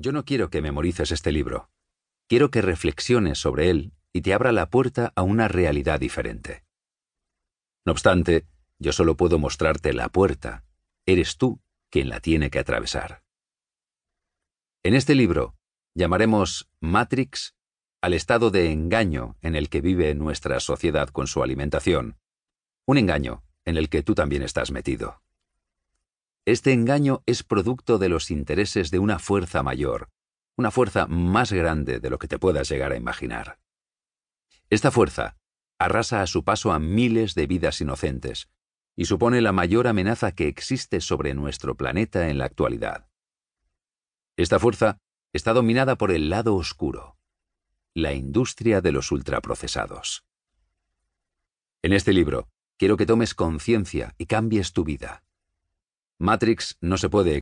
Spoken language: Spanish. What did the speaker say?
Yo no quiero que memorices este libro. Quiero que reflexiones sobre él y te abra la puerta a una realidad diferente. No obstante, yo solo puedo mostrarte la puerta. Eres tú quien la tiene que atravesar. En este libro llamaremos Matrix al estado de engaño en el que vive nuestra sociedad con su alimentación. Un engaño en el que tú también estás metido. Este engaño es producto de los intereses de una fuerza mayor, una fuerza más grande de lo que te puedas llegar a imaginar. Esta fuerza arrasa a su paso a miles de vidas inocentes y supone la mayor amenaza que existe sobre nuestro planeta en la actualidad. Esta fuerza está dominada por el lado oscuro, la industria de los ultraprocesados. En este libro, quiero que tomes conciencia y cambies tu vida. Matrix no se puede